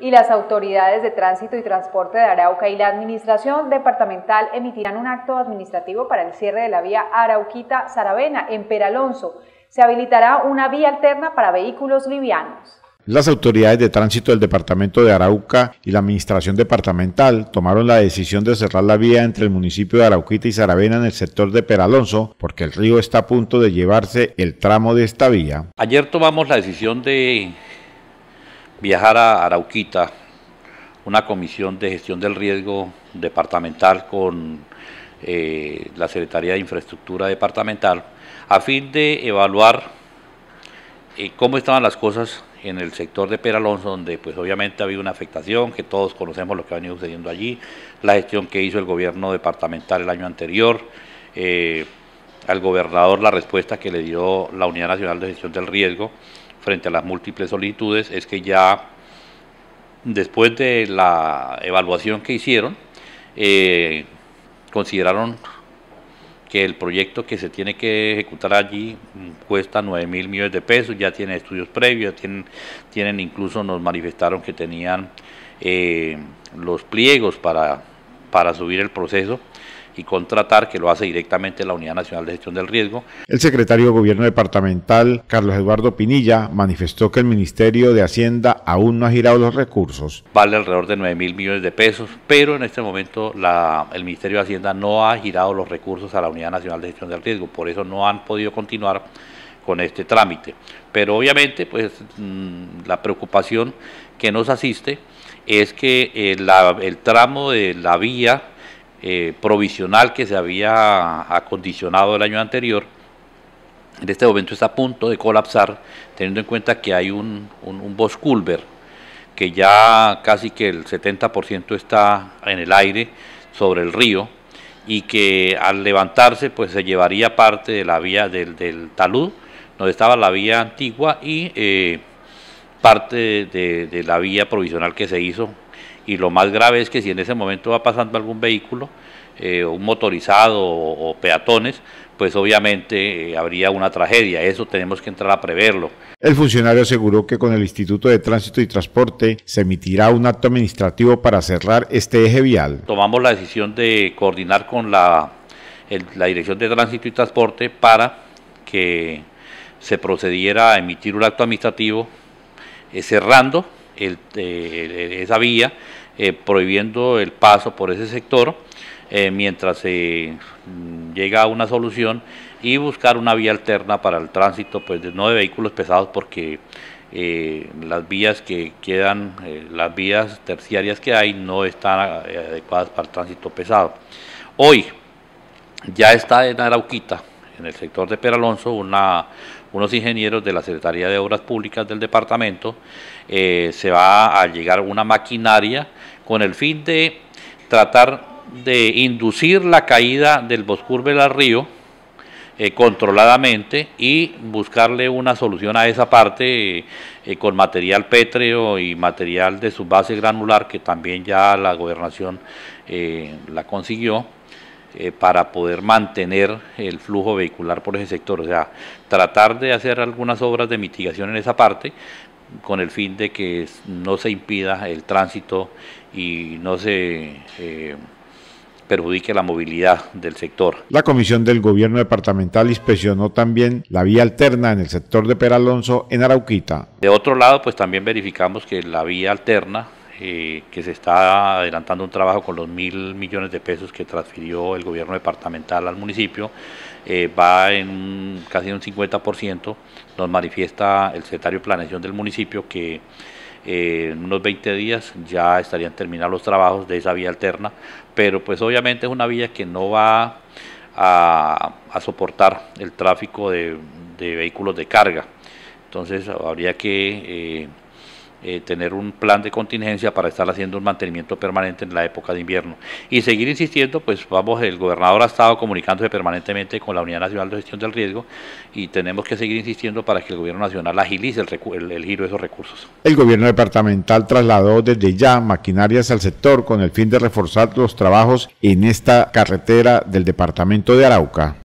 y las autoridades de tránsito y transporte de Arauca y la Administración Departamental emitirán un acto administrativo para el cierre de la vía Arauquita-Saravena en Peralonso. Se habilitará una vía alterna para vehículos livianos. Las autoridades de tránsito del departamento de Arauca y la administración departamental tomaron la decisión de cerrar la vía entre el municipio de Arauquita y Saravena en el sector de Peralonso porque el río está a punto de llevarse el tramo de esta vía. Ayer tomamos la decisión de viajar a Arauquita una comisión de gestión del riesgo departamental con eh, la Secretaría de Infraestructura Departamental a fin de evaluar eh, cómo estaban las cosas en el sector de Peralonso, donde pues obviamente ha habido una afectación, que todos conocemos lo que ha venido sucediendo allí, la gestión que hizo el gobierno departamental el año anterior, eh, al gobernador la respuesta que le dio la Unidad Nacional de Gestión del Riesgo frente a las múltiples solicitudes es que ya después de la evaluación que hicieron, eh, consideraron que el proyecto que se tiene que ejecutar allí cuesta 9 mil millones de pesos, ya tiene estudios previos, tienen, tienen incluso nos manifestaron que tenían eh, los pliegos para, para subir el proceso y contratar, que lo hace directamente la Unidad Nacional de Gestión del Riesgo. El secretario de Gobierno Departamental, Carlos Eduardo Pinilla, manifestó que el Ministerio de Hacienda aún no ha girado los recursos. Vale alrededor de 9 mil millones de pesos, pero en este momento el Ministerio de Hacienda no ha girado los recursos a la Unidad Nacional de Gestión del Riesgo, por eso no han podido continuar con este trámite. Pero obviamente, pues mm, la preocupación que nos asiste es que eh, el tramo de la vía eh, provisional que se había acondicionado el año anterior, en este momento está a punto de colapsar, teniendo en cuenta que hay un, un, Bosculver que ya casi que el 70% está en el aire sobre el río y que al levantarse pues se llevaría parte de la vía del, talud donde estaba la vía antigua y eh, parte de la vía provisional que se hizo y lo más grave es que si en ese momento va pasando algún vehículo, eh, un motorizado o, peatones, pues obviamente eh, habría una tragedia. Eso tenemos que entrar a preverlo. El funcionario aseguró que con el Instituto de Tránsito y Transporte se emitirá un acto administrativo para cerrar este eje vial. Tomamos la decisión de coordinar con la, Dirección de Tránsito y Transporte para que se procediera a emitir un acto administrativo eh, cerrando el, eh, esa vía, eh, prohibiendo el paso por ese sector, eh, mientras se mm, llega a una solución y buscar una vía alterna para el tránsito, pues no de vehículos pesados, porque las vías que quedan, las vías terciarias que hay, no están adecuadas para el tránsito pesado. Hoy ya está en Arauquita en el sector de Peralonso, una, unos ingenieros de la Secretaría de Obras Públicas del departamento, eh, se va a llegar una maquinaria con el fin de tratar de inducir la caída del Boscurbe al río eh, controladamente y buscarle una solución a esa parte eh, con material pétreo y material de su base granular que también ya la gobernación la consiguió eh, para poder mantener el flujo vehicular por ese sector. O sea, tratar de hacer algunas obras de mitigación en esa parte con el fin de que no se impida el tránsito y no se... Eh, perjudique la movilidad del sector. La Comisión del Gobierno Departamental inspeccionó también la vía alterna en el sector de Peralonso en Arauquita. De otro lado, pues también verificamos que la vía alterna eh, que se está adelantando un trabajo con los mil millones de pesos que transfirió el gobierno departamental al municipio, eh, va en casi un 50%, nos manifiesta el secretario de Planeación del municipio que eh, en unos 20 días ya estarían terminados los trabajos de esa vía alterna, pero pues obviamente es una vía que no va a, soportar el tráfico de, vehículos de carga, entonces habría que eh, tener un plan de contingencia para estar haciendo un mantenimiento permanente en la época de invierno. Y seguir insistiendo, pues vamos, el gobernador ha estado comunicándose permanentemente con la Unidad Nacional de Gestión del Riesgo y tenemos que seguir insistiendo para que el gobierno nacional agilice el giro de esos recursos. El gobierno departamental trasladó desde ya maquinarias al sector con el fin de reforzar los trabajos en esta carretera del departamento de Arauca.